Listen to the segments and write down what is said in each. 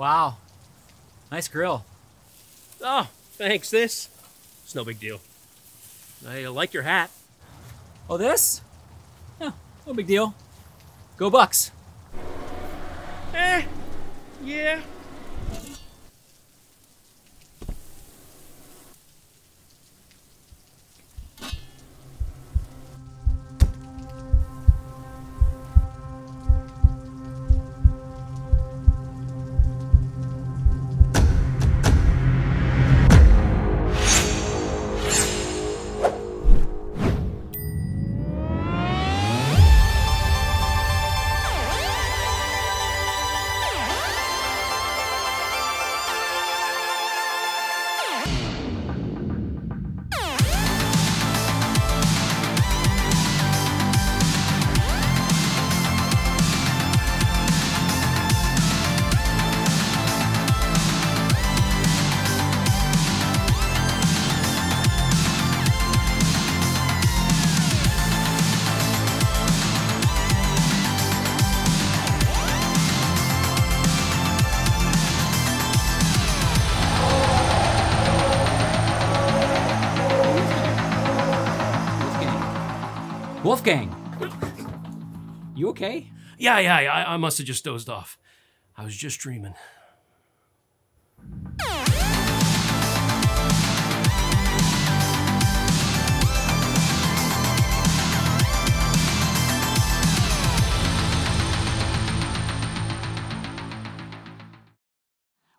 Wow. Nice grill. Oh, thanks, this. It's no big deal. I uh, like your hat. Oh, this? No, no big deal. Go Bucks. Eh, yeah, Wolfgang! You okay? Yeah, yeah, yeah. I, I must have just dozed off. I was just dreaming.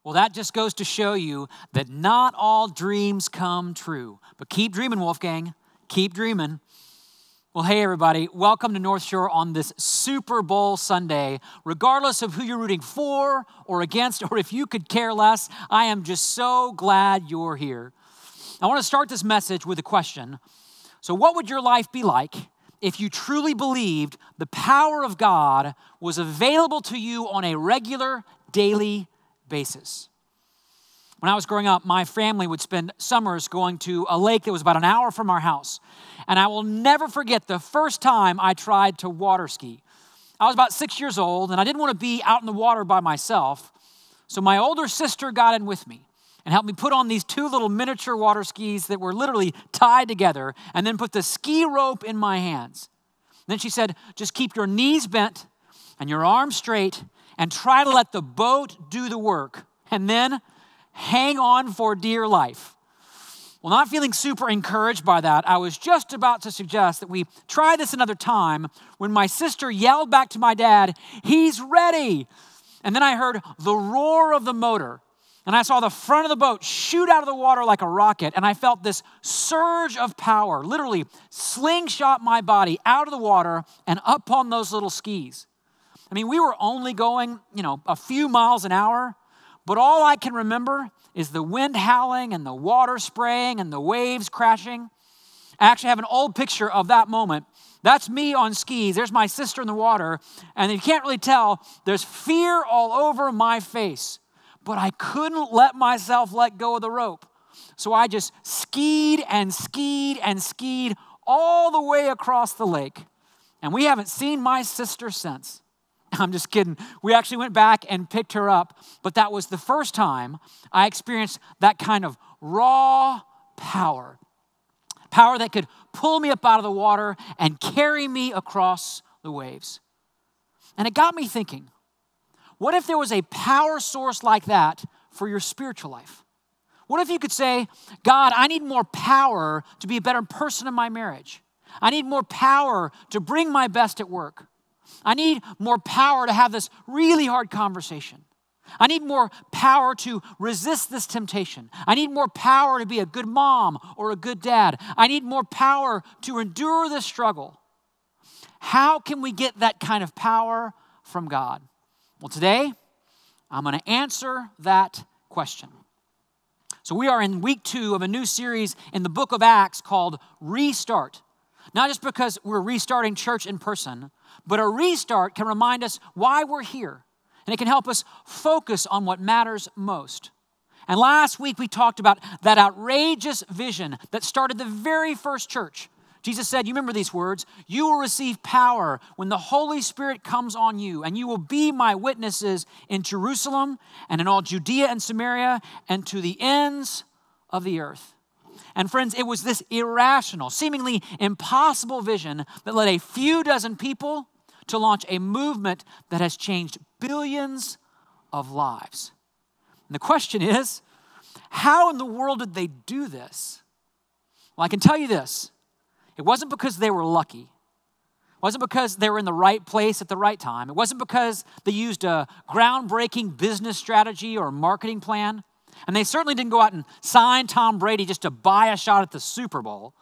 Well, that just goes to show you that not all dreams come true. But keep dreaming, Wolfgang. Keep dreaming. Well, hey, everybody. Welcome to North Shore on this Super Bowl Sunday. Regardless of who you're rooting for or against, or if you could care less, I am just so glad you're here. I want to start this message with a question. So, what would your life be like if you truly believed the power of God was available to you on a regular, daily basis? When I was growing up, my family would spend summers going to a lake that was about an hour from our house. And I will never forget the first time I tried to water ski. I was about six years old, and I didn't want to be out in the water by myself. So my older sister got in with me and helped me put on these two little miniature water skis that were literally tied together, and then put the ski rope in my hands. And then she said, Just keep your knees bent and your arms straight, and try to let the boat do the work. And then hang on for dear life. Well, not feeling super encouraged by that, I was just about to suggest that we try this another time when my sister yelled back to my dad, He's ready. And then I heard the roar of the motor, and I saw the front of the boat shoot out of the water like a rocket, and I felt this surge of power literally slingshot my body out of the water and up on those little skis. I mean, we were only going, you know, a few miles an hour, but all I can remember is the wind howling and the water spraying and the waves crashing. I actually have an old picture of that moment. That's me on skis. There's my sister in the water. And you can't really tell, there's fear all over my face. But I couldn't let myself let go of the rope. So I just skied and skied and skied all the way across the lake. And we haven't seen my sister since. I'm just kidding. We actually went back and picked her up, but that was the first time I experienced that kind of raw power power that could pull me up out of the water and carry me across the waves. And it got me thinking what if there was a power source like that for your spiritual life? What if you could say, God, I need more power to be a better person in my marriage? I need more power to bring my best at work. I need more power to have this really hard conversation. I need more power to resist this temptation. I need more power to be a good mom or a good dad. I need more power to endure this struggle. How can we get that kind of power from God? Well, today, I'm going to answer that question. So, we are in week two of a new series in the book of Acts called Restart. Not just because we're restarting church in person, but a restart can remind us why we're here, and it can help us focus on what matters most. And last week we talked about that outrageous vision that started the very first church. Jesus said, You remember these words, you will receive power when the Holy Spirit comes on you, and you will be my witnesses in Jerusalem and in all Judea and Samaria and to the ends of the earth. And friends, it was this irrational, seemingly impossible vision that led a few dozen people to launch a movement that has changed billions of lives. And the question is how in the world did they do this? Well, I can tell you this it wasn't because they were lucky. It wasn't because they were in the right place at the right time. It wasn't because they used a groundbreaking business strategy or marketing plan. And they certainly didn't go out and sign Tom Brady just to buy a shot at the Super Bowl.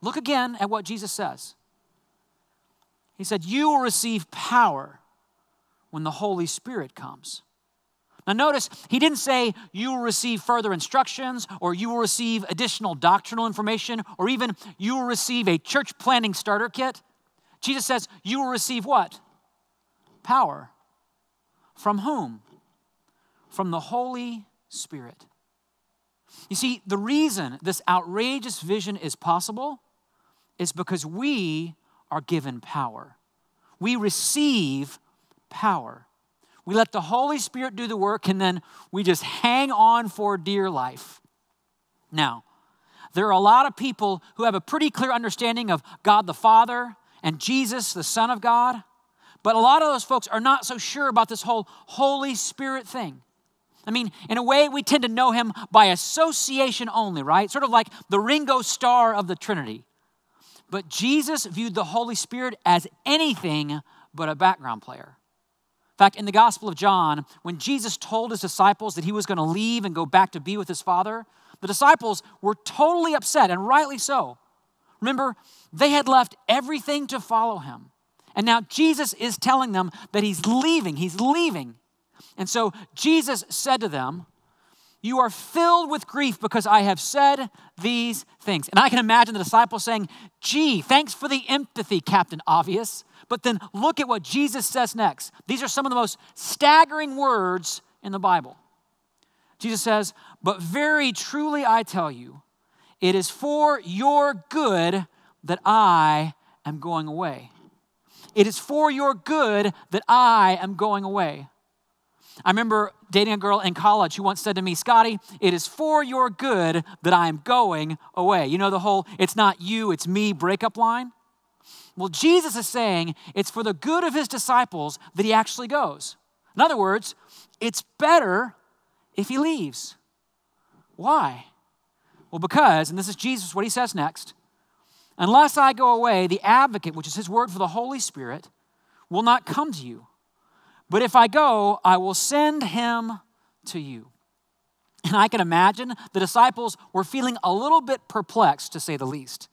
Look again at what Jesus says. He said, You will receive power when the Holy Spirit comes. Now, notice he didn't say you will receive further instructions or you will receive additional doctrinal information or even you will receive a church planning starter kit. Jesus says you will receive what? Power. From whom? From the Holy Spirit. You see, the reason this outrageous vision is possible is because we are given power. We receive power. We let the Holy Spirit do the work and then we just hang on for dear life. Now, there are a lot of people who have a pretty clear understanding of God the Father and Jesus, the Son of God, but a lot of those folks are not so sure about this whole Holy Spirit thing. I mean, in a way, we tend to know him by association only, right? Sort of like the Ringo Star of the Trinity. But Jesus viewed the Holy Spirit as anything but a background player. In fact, in the Gospel of John, when Jesus told his disciples that he was going to leave and go back to be with his Father, the disciples were totally upset, and rightly so. Remember, they had left everything to follow him. And now Jesus is telling them that he's leaving, he's leaving. And so Jesus said to them, You are filled with grief because I have said these things. And I can imagine the disciples saying, Gee, thanks for the empathy, Captain Obvious. But then look at what Jesus says next. These are some of the most staggering words in the Bible. Jesus says, But very truly I tell you, it is for your good that I am going away. It is for your good that I am going away. I remember dating a girl in college who once said to me, Scotty, it is for your good that I am going away. You know the whole it's not you, it's me breakup line? Well, Jesus is saying it's for the good of his disciples that he actually goes. In other words, it's better if he leaves. Why? Well, because, and this is Jesus, what he says next unless I go away, the advocate, which is his word for the Holy Spirit, will not come to you. But if I go, I will send him to you. And I can imagine the disciples were feeling a little bit perplexed, to say the least.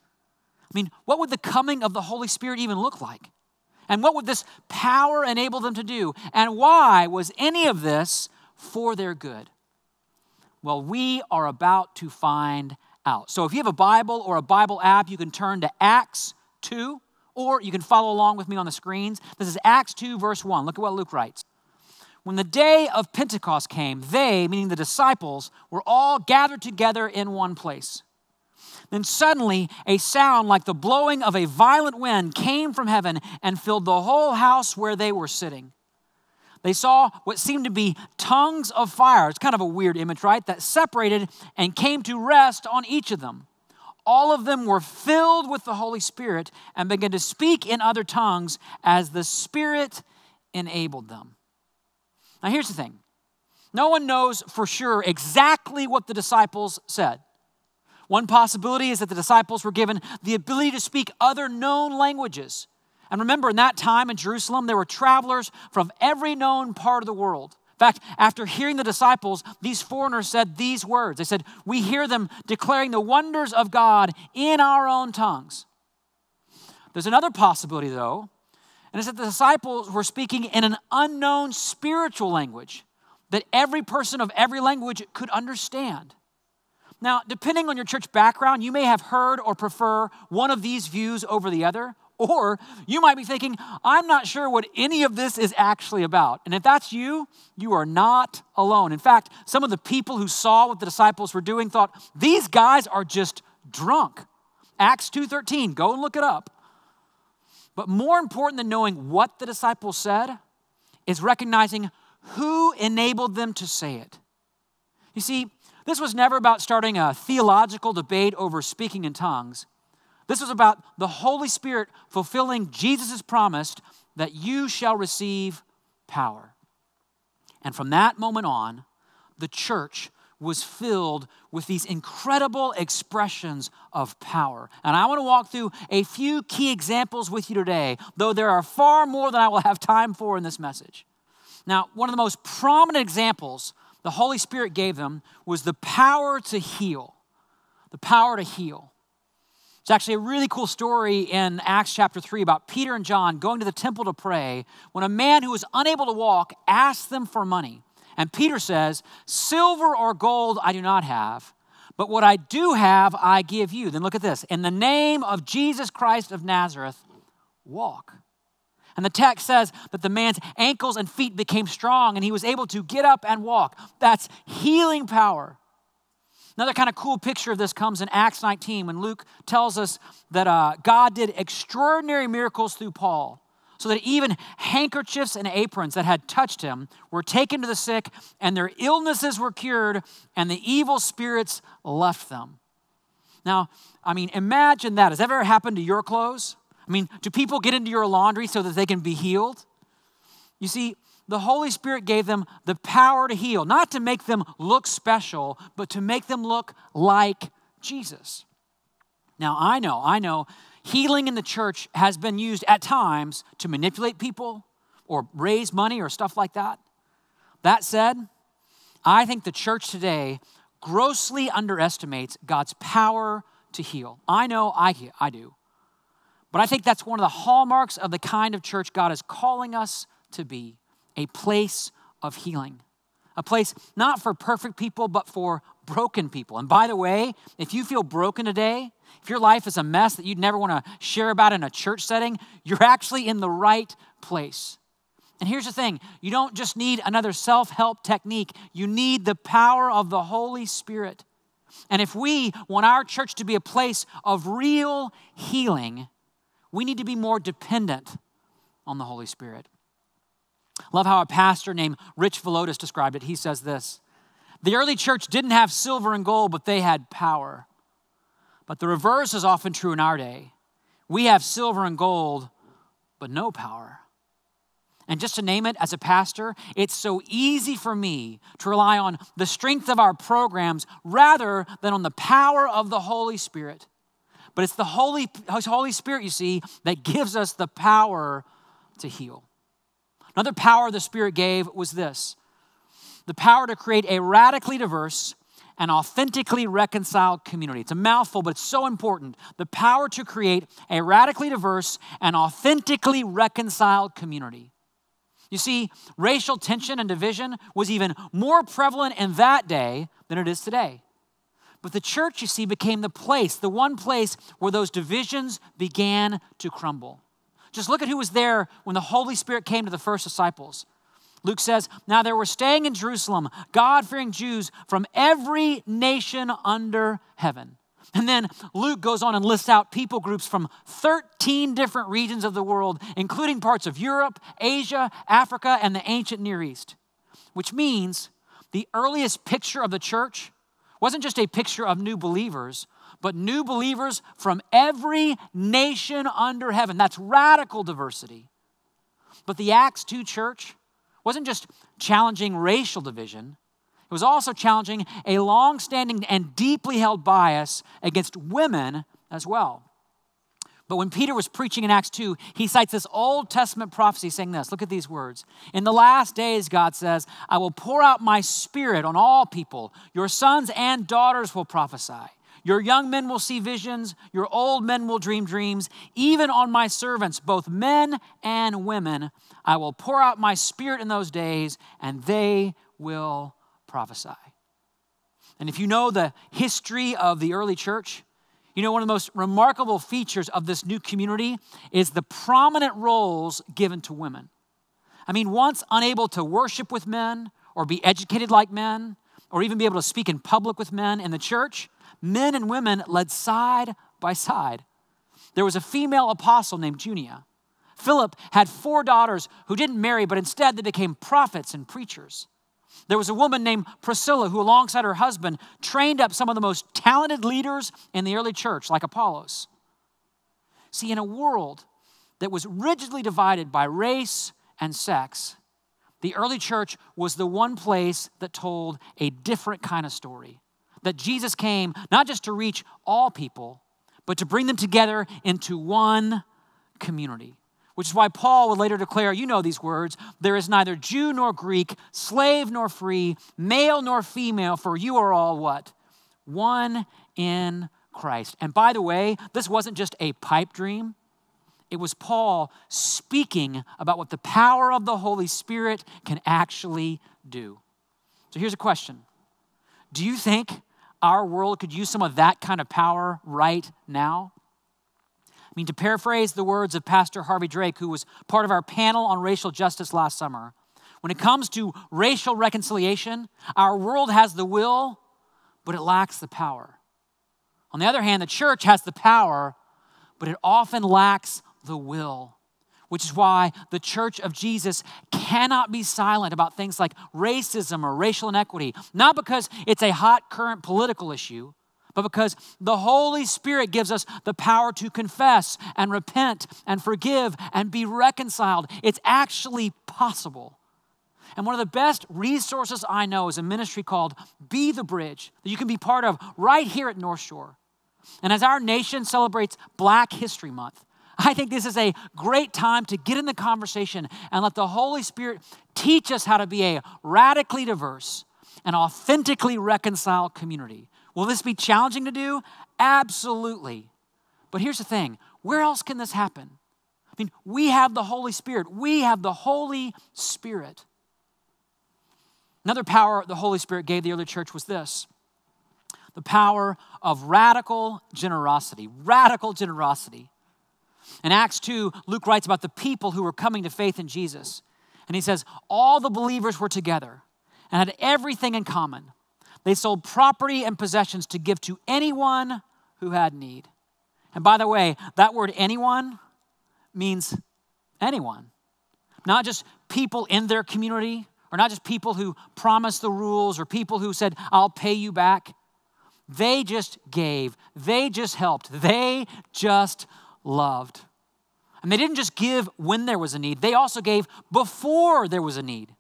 I mean, what would the coming of the Holy Spirit even look like? And what would this power enable them to do? And why was any of this for their good? Well, we are about to find out. So if you have a Bible or a Bible app, you can turn to Acts 2. Or you can follow along with me on the screens. This is Acts 2, verse 1. Look at what Luke writes. When the day of Pentecost came, they, meaning the disciples, were all gathered together in one place. Then suddenly, a sound like the blowing of a violent wind came from heaven and filled the whole house where they were sitting. They saw what seemed to be tongues of fire. It's kind of a weird image, right? That separated and came to rest on each of them all of them were filled with the Holy Spirit and began to speak in other tongues as the Spirit enabled them. Now, here's the thing no one knows for sure exactly what the disciples said. One possibility is that the disciples were given the ability to speak other known languages. And remember, in that time in Jerusalem, there were travelers from every known part of the world fact, after hearing the disciples, these foreigners said these words. They said, We hear them declaring the wonders of God in our own tongues. There's another possibility, though, and it's that the disciples were speaking in an unknown spiritual language that every person of every language could understand. Now, depending on your church background, you may have heard or prefer one of these views over the other. Or you might be thinking, I'm not sure what any of this is actually about. And if that's you, you are not alone. In fact, some of the people who saw what the disciples were doing thought, these guys are just drunk. Acts 2:13, go and look it up. But more important than knowing what the disciples said is recognizing who enabled them to say it. You see, this was never about starting a theological debate over speaking in tongues. This was about the Holy Spirit fulfilling Jesus' promise that you shall receive power. And from that moment on, the church was filled with these incredible expressions of power. And I want to walk through a few key examples with you today, though there are far more than I will have time for in this message. Now, one of the most prominent examples the Holy Spirit gave them was the power to heal. The power to heal. It's actually a really cool story in Acts chapter 3 about Peter and John going to the temple to pray when a man who was unable to walk asked them for money. And Peter says, Silver or gold I do not have, but what I do have I give you. Then look at this In the name of Jesus Christ of Nazareth, walk. And the text says that the man's ankles and feet became strong and he was able to get up and walk. That's healing power. Another kind of cool picture of this comes in Acts 19 when Luke tells us that uh, God did extraordinary miracles through Paul, so that even handkerchiefs and aprons that had touched him were taken to the sick, and their illnesses were cured, and the evil spirits left them. Now, I mean, imagine that. Has that ever happened to your clothes? I mean, do people get into your laundry so that they can be healed? You see, the Holy Spirit gave them the power to heal, not to make them look special, but to make them look like Jesus. Now, I know, I know, healing in the church has been used at times to manipulate people or raise money or stuff like that. That said, I think the church today grossly underestimates God's power to heal. I know I, I do. But I think that's one of the hallmarks of the kind of church God is calling us to be a place of healing, a place not for perfect people, but for broken people. And by the way, if you feel broken today, if your life is a mess that you'd never want to share about in a church setting, you're actually in the right place. And here's the thing you don't just need another self help technique, you need the power of the Holy Spirit. And if we want our church to be a place of real healing, we need to be more dependent on the Holy Spirit. Love how a pastor named Rich Velotis described it. He says this The early church didn't have silver and gold, but they had power. But the reverse is often true in our day. We have silver and gold, but no power. And just to name it, as a pastor, it's so easy for me to rely on the strength of our programs rather than on the power of the Holy Spirit. But it's the Holy, Holy Spirit, you see, that gives us the power to heal. Another power the Spirit gave was this the power to create a radically diverse and authentically reconciled community. It's a mouthful, but it's so important. The power to create a radically diverse and authentically reconciled community. You see, racial tension and division was even more prevalent in that day than it is today. But the church, you see, became the place, the one place where those divisions began to crumble. Just look at who was there when the Holy Spirit came to the first disciples. Luke says, Now there were staying in Jerusalem God fearing Jews from every nation under heaven. And then Luke goes on and lists out people groups from 13 different regions of the world, including parts of Europe, Asia, Africa, and the ancient Near East, which means the earliest picture of the church wasn't just a picture of new believers, but new believers from every nation under heaven. That's radical diversity. But the Acts 2 church wasn't just challenging racial division, it was also challenging a long standing and deeply held bias against women as well. But when Peter was preaching in Acts 2, he cites this Old Testament prophecy saying this look at these words. In the last days, God says, I will pour out my spirit on all people. Your sons and daughters will prophesy. Your young men will see visions, your old men will dream dreams. Even on my servants, both men and women, I will pour out my spirit in those days, and they will prophesy. And if you know the history of the early church, you know one of the most remarkable features of this new community is the prominent roles given to women. I mean, once unable to worship with men or be educated like men, or even be able to speak in public with men in the church, men and women led side by side. There was a female apostle named Junia. Philip had four daughters who didn't marry, but instead they became prophets and preachers. There was a woman named Priscilla who, alongside her husband, trained up some of the most talented leaders in the early church, like Apollos. See, in a world that was rigidly divided by race and sex, the early church was the one place that told a different kind of story that Jesus came not just to reach all people, but to bring them together into one community. Which is why Paul would later declare, you know these words, there is neither Jew nor Greek, slave nor free, male nor female, for you are all what? One in Christ. And by the way, this wasn't just a pipe dream. It was Paul speaking about what the power of the Holy Spirit can actually do. So here's a question Do you think our world could use some of that kind of power right now? I mean, to paraphrase the words of Pastor Harvey Drake, who was part of our panel on racial justice last summer, when it comes to racial reconciliation, our world has the will, but it lacks the power. On the other hand, the church has the power, but it often lacks the will which is why the church of Jesus cannot be silent about things like racism or racial inequity, not because it's a hot current political issue, but because the Holy Spirit gives us the power to confess and repent and forgive and be reconciled. It's actually possible. And one of the best resources I know is a ministry called Be the Bridge that you can be part of right here at North Shore. And as our nation celebrates Black History Month, I think this is a great time to get in the conversation and let the Holy Spirit teach us how to be a radically diverse and authentically reconciled community. Will this be challenging to do? Absolutely. But here's the thing where else can this happen? I mean, we have the Holy Spirit. We have the Holy Spirit. Another power the Holy Spirit gave the early church was this the power of radical generosity. Radical generosity. In Acts 2, Luke writes about the people who were coming to faith in Jesus. And he says, All the believers were together and had everything in common. They sold property and possessions to give to anyone who had need. And by the way, that word anyone means anyone, not just people in their community, or not just people who promised the rules, or people who said, I'll pay you back. They just gave, they just helped, they just loved. And they didn't just give when there was a need, they also gave before there was a need.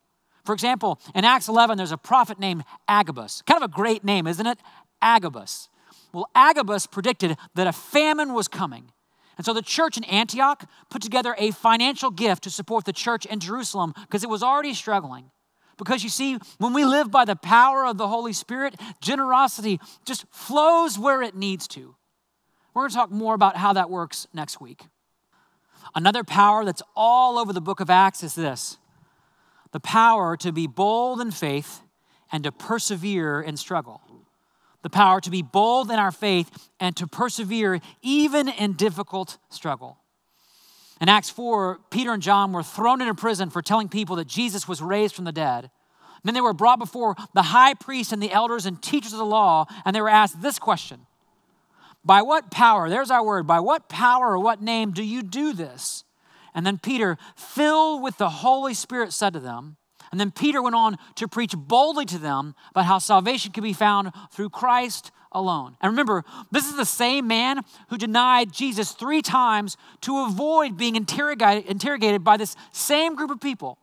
For example, in Acts 11, there's a prophet named Agabus. Kind of a great name, isn't it? Agabus. Well, Agabus predicted that a famine was coming. And so the church in Antioch put together a financial gift to support the church in Jerusalem because it was already struggling. Because you see, when we live by the power of the Holy Spirit, generosity just flows where it needs to. We're going to talk more about how that works next week. Another power that's all over the book of Acts is this the power to be bold in faith and to persevere in struggle. The power to be bold in our faith and to persevere even in difficult struggle. In Acts 4, Peter and John were thrown into prison for telling people that Jesus was raised from the dead. Then they were brought before the high priest and the elders and teachers of the law, and they were asked this question by what power, there's our word, by what power or what name do you do this? And then Peter, filled with the Holy Spirit, said to them, and then Peter went on to preach boldly to them about how salvation could be found through Christ alone. And remember, this is the same man who denied Jesus three times to avoid being interrogated, interrogated by this same group of people.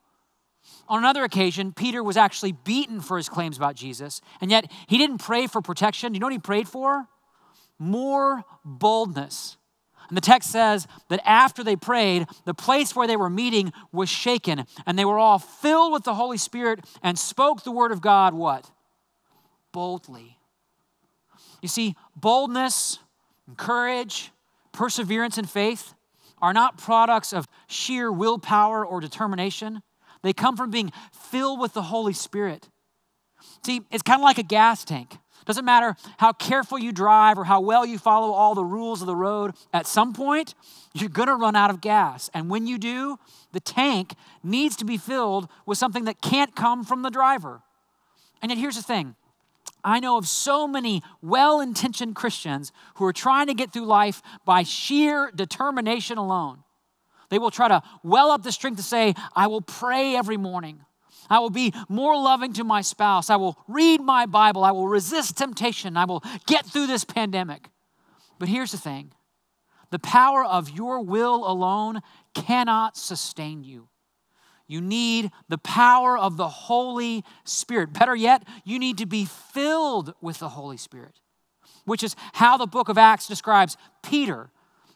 On another occasion, Peter was actually beaten for his claims about Jesus, and yet he didn't pray for protection. Do you know what he prayed for? more boldness. And the text says that after they prayed, the place where they were meeting was shaken, and they were all filled with the Holy Spirit and spoke the word of God what? Boldly. You see, boldness and courage, perseverance and faith are not products of sheer willpower or determination. They come from being filled with the Holy Spirit. See, it's kind of like a gas tank. Doesn't matter how careful you drive or how well you follow all the rules of the road, at some point, you're going to run out of gas. And when you do, the tank needs to be filled with something that can't come from the driver. And yet, here's the thing I know of so many well intentioned Christians who are trying to get through life by sheer determination alone. They will try to well up the strength to say, I will pray every morning. I will be more loving to my spouse. I will read my Bible. I will resist temptation. I will get through this pandemic. But here's the thing the power of your will alone cannot sustain you. You need the power of the Holy Spirit. Better yet, you need to be filled with the Holy Spirit, which is how the book of Acts describes Peter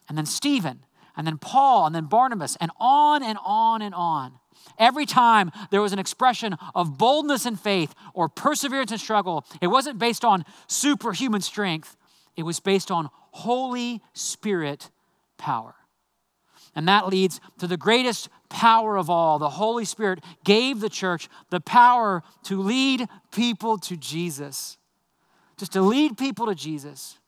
and then Stephen and then Paul and then Barnabas and on and on and on. Every time there was an expression of boldness and faith or perseverance and struggle, it wasn't based on superhuman strength, it was based on Holy Spirit power. And that leads to the greatest power of all. The Holy Spirit gave the church the power to lead people to Jesus, just to lead people to Jesus.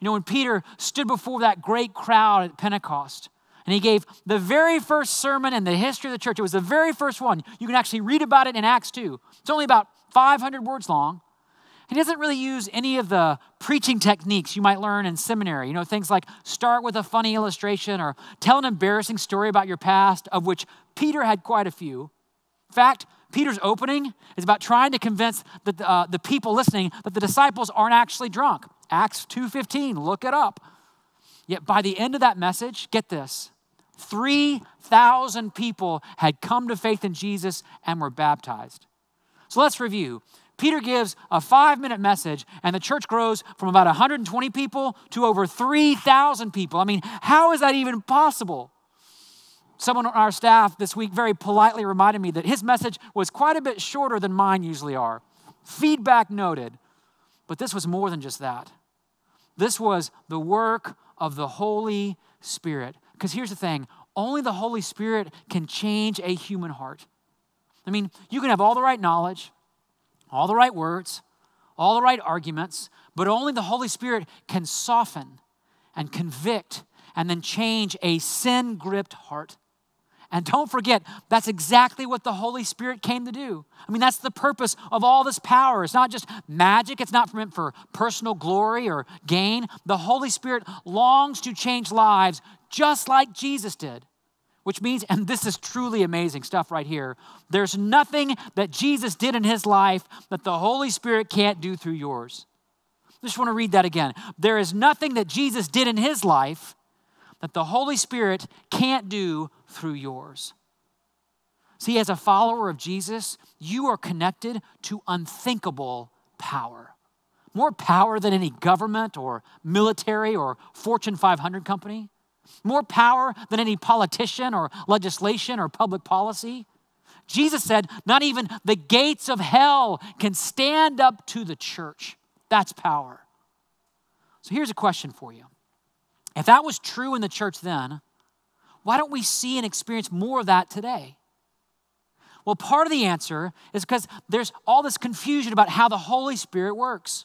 You know, when Peter stood before that great crowd at Pentecost, and he gave the very first sermon in the history of the church. It was the very first one. You can actually read about it in Acts 2. It's only about 500 words long. He doesn't really use any of the preaching techniques you might learn in seminary. You know, things like start with a funny illustration or tell an embarrassing story about your past, of which Peter had quite a few. In fact, Peter's opening is about trying to convince the, uh, the people listening that the disciples aren't actually drunk. Acts 2.15, look it up. Yet by the end of that message, get this, 3,000 people had come to faith in Jesus and were baptized. So let's review. Peter gives a five minute message, and the church grows from about 120 people to over 3,000 people. I mean, how is that even possible? Someone on our staff this week very politely reminded me that his message was quite a bit shorter than mine usually are. Feedback noted. But this was more than just that. This was the work of the Holy Spirit. Because here's the thing only the Holy Spirit can change a human heart. I mean, you can have all the right knowledge, all the right words, all the right arguments, but only the Holy Spirit can soften and convict and then change a sin gripped heart. And don't forget, that's exactly what the Holy Spirit came to do. I mean, that's the purpose of all this power. It's not just magic, it's not meant for personal glory or gain. The Holy Spirit longs to change lives just like Jesus did. Which means, and this is truly amazing stuff right here, there's nothing that Jesus did in his life that the Holy Spirit can't do through yours. I just want to read that again. There is nothing that Jesus did in his life that the Holy Spirit can't do through yours. See, as a follower of Jesus, you are connected to unthinkable power. More power than any government or military or Fortune 500 company more power than any politician or legislation or public policy. Jesus said, Not even the gates of hell can stand up to the church. That's power. So here's a question for you. If that was true in the church then, why don't we see and experience more of that today? Well, part of the answer is because there's all this confusion about how the Holy Spirit works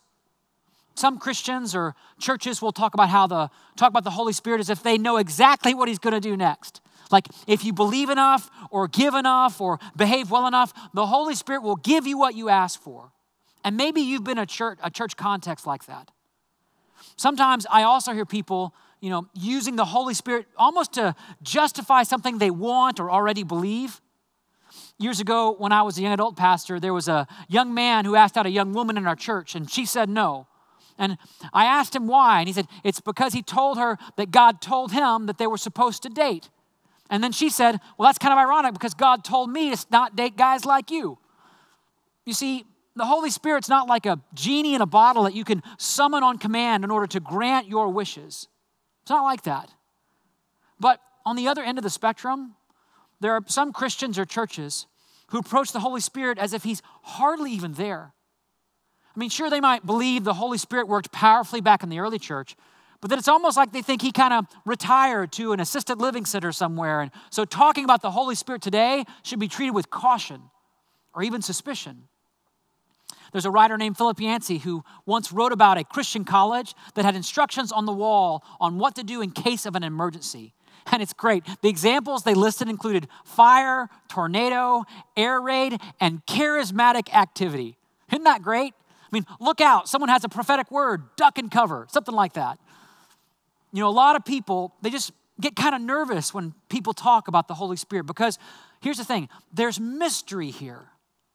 some Christians or churches will talk about how the talk about the Holy Spirit as if they know exactly what he's going to do next. Like if you believe enough or give enough or behave well enough, the Holy Spirit will give you what you ask for. And maybe you've been a church a church context like that. Sometimes I also hear people, you know, using the Holy Spirit almost to justify something they want or already believe. Years ago, when I was a young adult pastor, there was a young man who asked out a young woman in our church, and she said no. And I asked him why, and he said, It's because he told her that God told him that they were supposed to date. And then she said, Well, that's kind of ironic because God told me to not date guys like you. You see, the Holy Spirit's not like a genie in a bottle that you can summon on command in order to grant your wishes. It's not like that. But on the other end of the spectrum, there are some Christians or churches who approach the Holy Spirit as if he's hardly even there. I mean, sure, they might believe the Holy Spirit worked powerfully back in the early church, but that it's almost like they think he kind of retired to an assisted living center somewhere. And so talking about the Holy Spirit today should be treated with caution or even suspicion. There's a writer named Philip Yancey who once wrote about a Christian college that had instructions on the wall on what to do in case of an emergency. And it's great. The examples they listed included fire, tornado, air raid, and charismatic activity. Isn't that great? I mean, look out, someone has a prophetic word, duck and cover, something like that. You know, a lot of people, they just get kind of nervous when people talk about the Holy Spirit because here's the thing there's mystery here.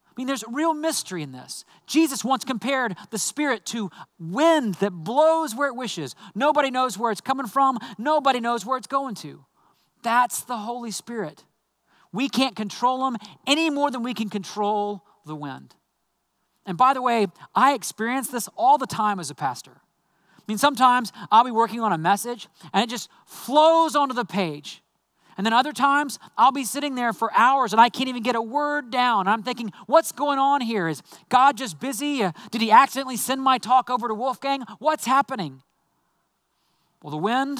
I mean, there's real mystery in this. Jesus once compared the Spirit to wind that blows where it wishes. Nobody knows where it's coming from, nobody knows where it's going to. That's the Holy Spirit. We can't control them any more than we can control the wind. And by the way, I experience this all the time as a pastor. I mean, sometimes I'll be working on a message and it just flows onto the page. And then other times I'll be sitting there for hours and I can't even get a word down. I'm thinking, what's going on here? Is God just busy? Uh, did he accidentally send my talk over to Wolfgang? What's happening? Well, the wind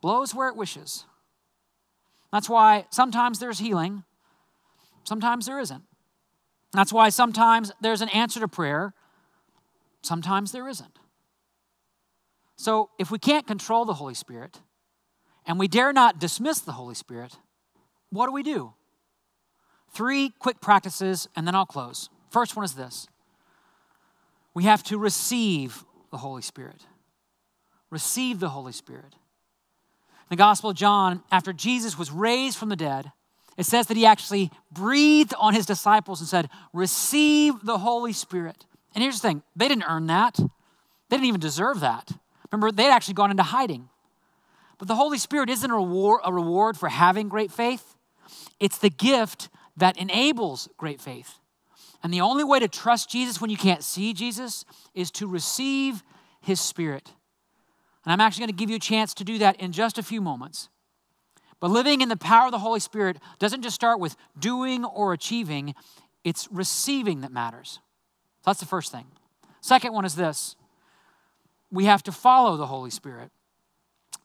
blows where it wishes. That's why sometimes there's healing, sometimes there isn't. That's why sometimes there's an answer to prayer, sometimes there isn't. So if we can't control the Holy Spirit and we dare not dismiss the Holy Spirit, what do we do? Three quick practices, and then I'll close. First one is this we have to receive the Holy Spirit. Receive the Holy Spirit. In the Gospel of John, after Jesus was raised from the dead, it says that he actually breathed on his disciples and said, Receive the Holy Spirit. And here's the thing they didn't earn that, they didn't even deserve that. Remember, they'd actually gone into hiding. But the Holy Spirit isn't a reward, a reward for having great faith, it's the gift that enables great faith. And the only way to trust Jesus when you can't see Jesus is to receive his Spirit. And I'm actually going to give you a chance to do that in just a few moments. But living in the power of the Holy Spirit doesn't just start with doing or achieving, it's receiving that matters. So that's the first thing. Second one is this we have to follow the Holy Spirit.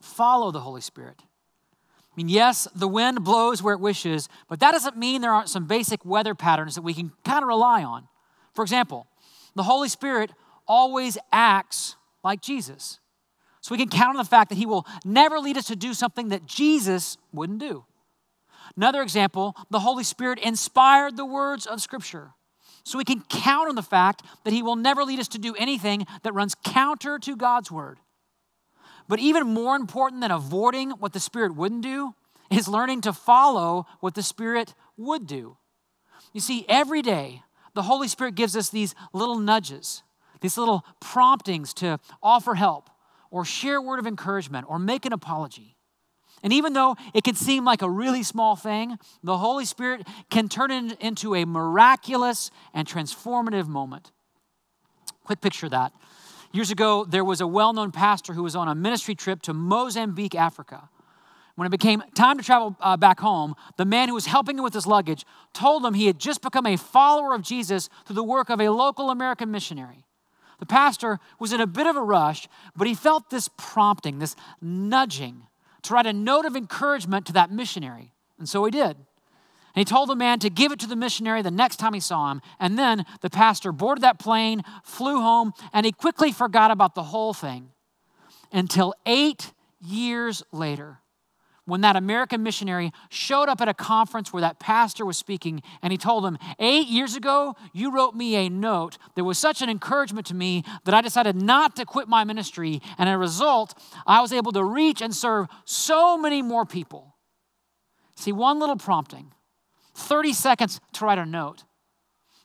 Follow the Holy Spirit. I mean, yes, the wind blows where it wishes, but that doesn't mean there aren't some basic weather patterns that we can kind of rely on. For example, the Holy Spirit always acts like Jesus. So we can count on the fact that He will never lead us to do something that Jesus wouldn't do. Another example the Holy Spirit inspired the words of Scripture. So we can count on the fact that He will never lead us to do anything that runs counter to God's word. But even more important than avoiding what the Spirit wouldn't do is learning to follow what the Spirit would do. You see, every day, the Holy Spirit gives us these little nudges, these little promptings to offer help, or share a word of encouragement or make an apology. And even though it can seem like a really small thing, the Holy Spirit can turn it into a miraculous and transformative moment. Quick picture that. Years ago, there was a well known pastor who was on a ministry trip to Mozambique, Africa. When it became time to travel uh, back home, the man who was helping him with his luggage told him he had just become a follower of Jesus through the work of a local American missionary. The pastor was in a bit of a rush, but he felt this prompting, this nudging to write a note of encouragement to that missionary. And so he did. And he told the man to give it to the missionary the next time he saw him. And then the pastor boarded that plane, flew home, and he quickly forgot about the whole thing until eight years later when that American missionary showed up at a conference where that pastor was speaking and he told him, Eight years ago, you wrote me a note that was such an encouragement to me that I decided not to quit my ministry. And as a result, I was able to reach and serve so many more people. See, one little prompting, 30 seconds to write a note.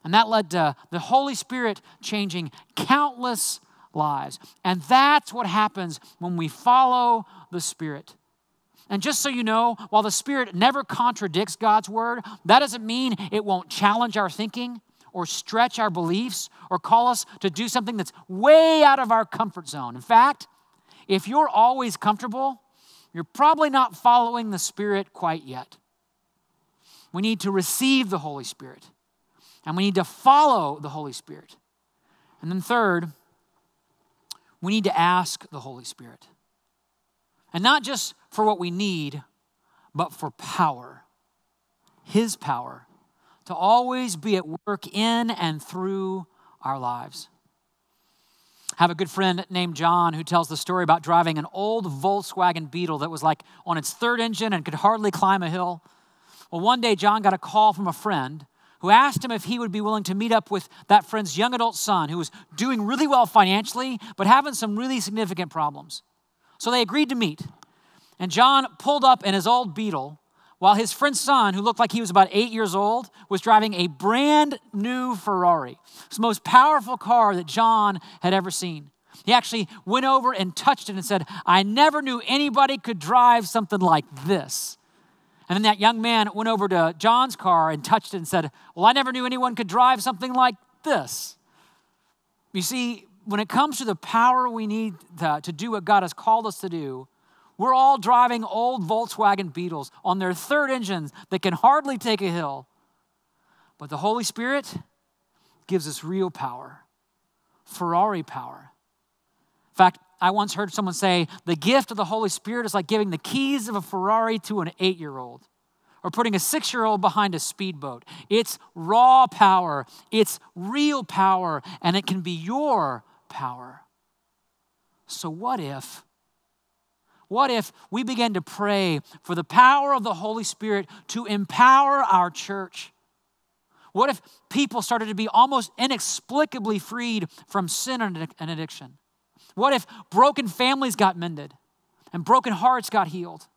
And that led to the Holy Spirit changing countless lives. And that's what happens when we follow the Spirit. And just so you know, while the Spirit never contradicts God's word, that doesn't mean it won't challenge our thinking or stretch our beliefs or call us to do something that's way out of our comfort zone. In fact, if you're always comfortable, you're probably not following the Spirit quite yet. We need to receive the Holy Spirit and we need to follow the Holy Spirit. And then, third, we need to ask the Holy Spirit. And not just for what we need, but for power, His power, to always be at work in and through our lives. I have a good friend named John who tells the story about driving an old Volkswagen Beetle that was like on its third engine and could hardly climb a hill. Well, one day John got a call from a friend who asked him if he would be willing to meet up with that friend's young adult son who was doing really well financially but having some really significant problems. So they agreed to meet. And John pulled up in his old beetle while his friend's son, who looked like he was about eight years old, was driving a brand new Ferrari. It's the most powerful car that John had ever seen. He actually went over and touched it and said, I never knew anybody could drive something like this. And then that young man went over to John's car and touched it and said, Well, I never knew anyone could drive something like this. You see, when it comes to the power we need to, to do what God has called us to do, we're all driving old Volkswagen Beetles on their third engines that can hardly take a hill. But the Holy Spirit gives us real power, Ferrari power. In fact, I once heard someone say the gift of the Holy Spirit is like giving the keys of a Ferrari to an eight year old or putting a six year old behind a speedboat. It's raw power, it's real power, and it can be your power. So, what if? What if we began to pray for the power of the Holy Spirit to empower our church? What if people started to be almost inexplicably freed from sin and addiction? What if broken families got mended and broken hearts got healed?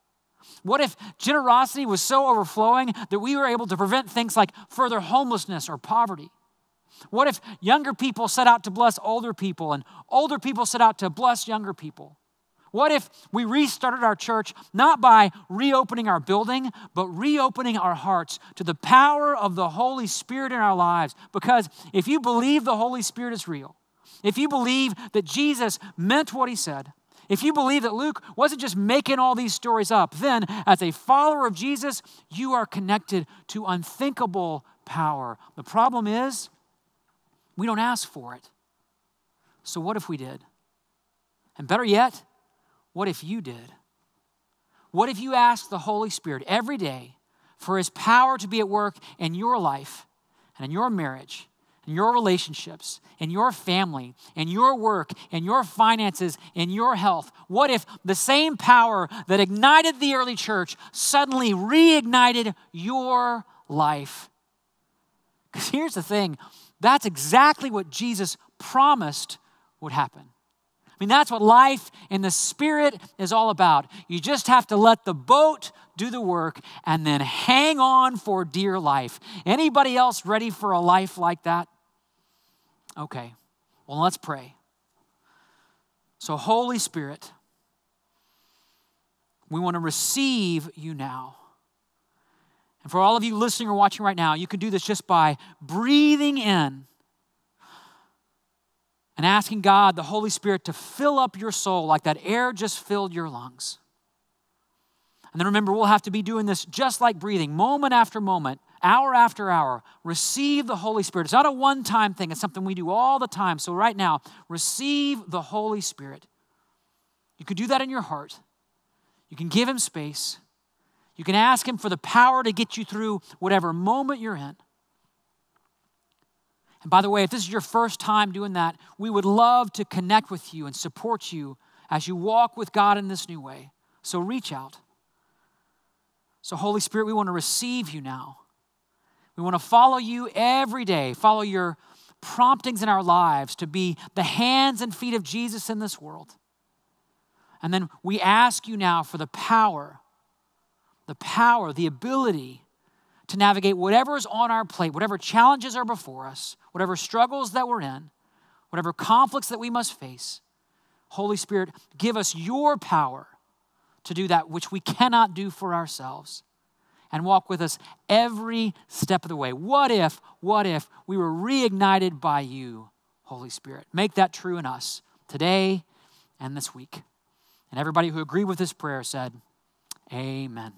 What if generosity was so overflowing that we were able to prevent things like further homelessness or poverty? What if younger people set out to bless older people and older people set out to bless younger people? What if we restarted our church not by reopening our building, but reopening our hearts to the power of the Holy Spirit in our lives? Because if you believe the Holy Spirit is real, if you believe that Jesus meant what he said, if you believe that Luke wasn't just making all these stories up, then as a follower of Jesus, you are connected to unthinkable power. The problem is, we don't ask for it. So, what if we did? And better yet, what if you did? What if you asked the Holy Spirit every day for His power to be at work in your life and in your marriage, in your relationships, in your family, in your work, in your finances, in your health? What if the same power that ignited the early church suddenly reignited your life? Because here's the thing that's exactly what Jesus promised would happen. I mean, that's what life in the Spirit is all about. You just have to let the boat do the work and then hang on for dear life. Anybody else ready for a life like that? Okay, well, let's pray. So, Holy Spirit, we want to receive you now. And for all of you listening or watching right now, you can do this just by breathing in and asking God, the Holy Spirit, to fill up your soul like that air just filled your lungs. And then remember, we'll have to be doing this just like breathing, moment after moment, hour after hour. Receive the Holy Spirit. It's not a one time thing, it's something we do all the time. So, right now, receive the Holy Spirit. You can do that in your heart, you can give Him space. You can ask Him for the power to get you through whatever moment you're in. And by the way, if this is your first time doing that, we would love to connect with you and support you as you walk with God in this new way. So reach out. So, Holy Spirit, we want to receive you now. We want to follow you every day, follow your promptings in our lives to be the hands and feet of Jesus in this world. And then we ask you now for the power the power, the ability to navigate whatever is on our plate, whatever challenges are before us, whatever struggles that we're in, whatever conflicts that we must face. Holy Spirit, give us your power to do that which we cannot do for ourselves and walk with us every step of the way. What if, what if we were reignited by you, Holy Spirit? Make that true in us today and this week. And everybody who agreed with this prayer said, Amen.